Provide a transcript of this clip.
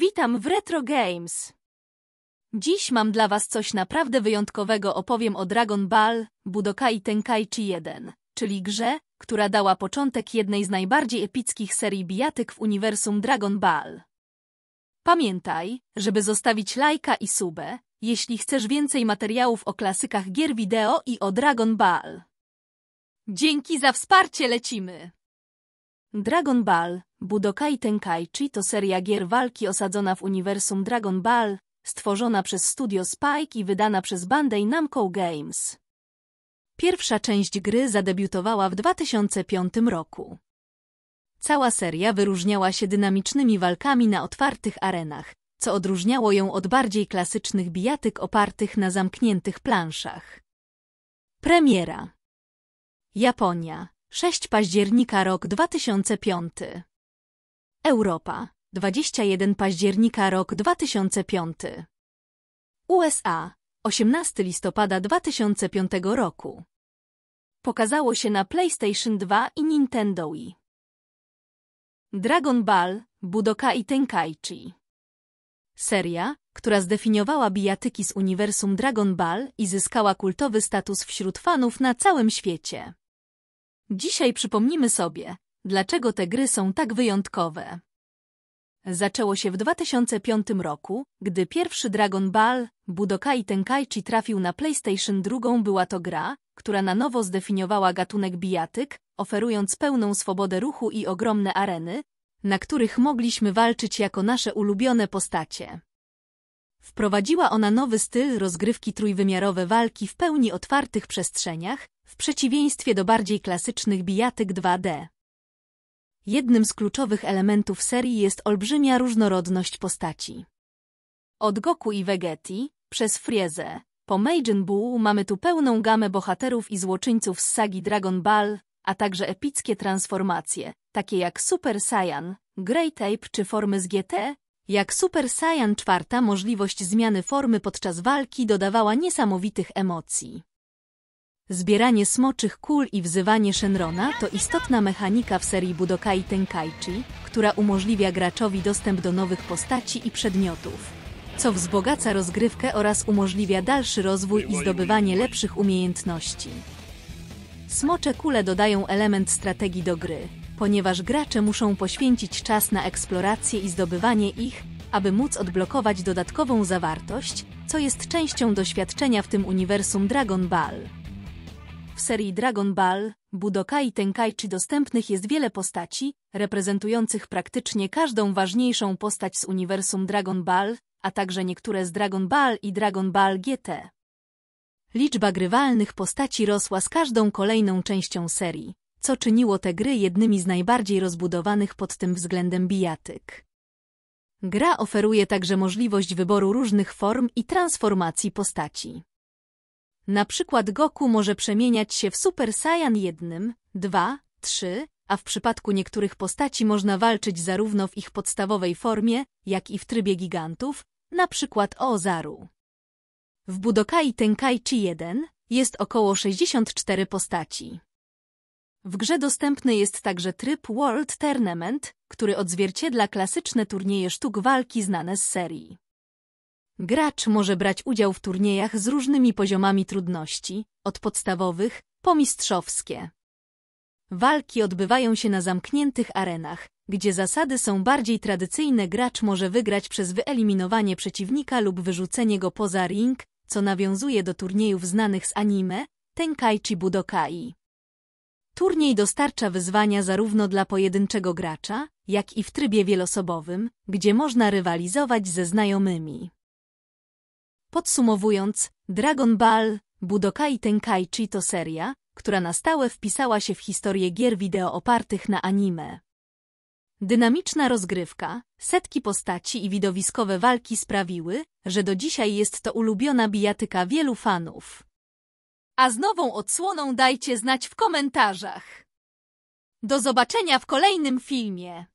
Witam w Retro Games. Dziś mam dla Was coś naprawdę wyjątkowego. Opowiem o Dragon Ball Budokai Tenkaichi 1, czyli grze, która dała początek jednej z najbardziej epickich serii bijatyk w uniwersum Dragon Ball. Pamiętaj, żeby zostawić lajka i subę, jeśli chcesz więcej materiałów o klasykach gier wideo i o Dragon Ball. Dzięki za wsparcie, lecimy! Dragon Ball Budokai Tenkaichi to seria gier walki osadzona w uniwersum Dragon Ball, stworzona przez studio Spike i wydana przez Bandai Namco Games. Pierwsza część gry zadebiutowała w 2005 roku. Cała seria wyróżniała się dynamicznymi walkami na otwartych arenach, co odróżniało ją od bardziej klasycznych bijatyk opartych na zamkniętych planszach. Premiera Japonia 6 października rok 2005 Europa, 21 października rok 2005. USA, 18 listopada 2005 roku. Pokazało się na PlayStation 2 i Nintendo Wii. Dragon Ball, Budoka i Tenkaichi. Seria, która zdefiniowała bijatyki z uniwersum Dragon Ball i zyskała kultowy status wśród fanów na całym świecie. Dzisiaj przypomnimy sobie, Dlaczego te gry są tak wyjątkowe? Zaczęło się w 2005 roku, gdy pierwszy Dragon Ball Budokai Tenkaichi trafił na PlayStation 2. Była to gra, która na nowo zdefiniowała gatunek bijatyk, oferując pełną swobodę ruchu i ogromne areny, na których mogliśmy walczyć jako nasze ulubione postacie. Wprowadziła ona nowy styl rozgrywki trójwymiarowe walki w pełni otwartych przestrzeniach, w przeciwieństwie do bardziej klasycznych bijatyk 2D. Jednym z kluczowych elementów serii jest olbrzymia różnorodność postaci. Od Goku i Vegeti, przez Friezę, po Majin Buu mamy tu pełną gamę bohaterów i złoczyńców z sagi Dragon Ball, a także epickie transformacje, takie jak Super Saiyan, Grey Tape czy formy z GT, jak Super Saiyan czwarta możliwość zmiany formy podczas walki dodawała niesamowitych emocji. Zbieranie smoczych kul i wzywanie Shenrona to istotna mechanika w serii Budokai Tenkaichi, która umożliwia graczowi dostęp do nowych postaci i przedmiotów, co wzbogaca rozgrywkę oraz umożliwia dalszy rozwój i zdobywanie lepszych umiejętności. Smocze kule dodają element strategii do gry, ponieważ gracze muszą poświęcić czas na eksplorację i zdobywanie ich, aby móc odblokować dodatkową zawartość, co jest częścią doświadczenia w tym uniwersum Dragon Ball. W serii Dragon Ball, Budokai Tenkaichi dostępnych jest wiele postaci, reprezentujących praktycznie każdą ważniejszą postać z uniwersum Dragon Ball, a także niektóre z Dragon Ball i Dragon Ball GT. Liczba grywalnych postaci rosła z każdą kolejną częścią serii, co czyniło te gry jednymi z najbardziej rozbudowanych pod tym względem bijatyk. Gra oferuje także możliwość wyboru różnych form i transformacji postaci. Na przykład Goku może przemieniać się w Super Saiyan 1, 2, 3, a w przypadku niektórych postaci można walczyć zarówno w ich podstawowej formie, jak i w trybie gigantów, na przykład Ozaru. W Budokai Tenkaichi 1 jest około 64 postaci. W grze dostępny jest także tryb World Tournament, który odzwierciedla klasyczne turnieje sztuk walki znane z serii. Gracz może brać udział w turniejach z różnymi poziomami trudności, od podstawowych po mistrzowskie. Walki odbywają się na zamkniętych arenach, gdzie zasady są bardziej tradycyjne. Gracz może wygrać przez wyeliminowanie przeciwnika lub wyrzucenie go poza ring, co nawiązuje do turniejów znanych z anime, Tenkaichi Budokai. Turniej dostarcza wyzwania zarówno dla pojedynczego gracza, jak i w trybie wielosobowym, gdzie można rywalizować ze znajomymi. Podsumowując, Dragon Ball, Budokai Tenkaichi to seria, która na stałe wpisała się w historię gier wideo opartych na anime. Dynamiczna rozgrywka, setki postaci i widowiskowe walki sprawiły, że do dzisiaj jest to ulubiona bijatyka wielu fanów. A z nową odsłoną dajcie znać w komentarzach. Do zobaczenia w kolejnym filmie.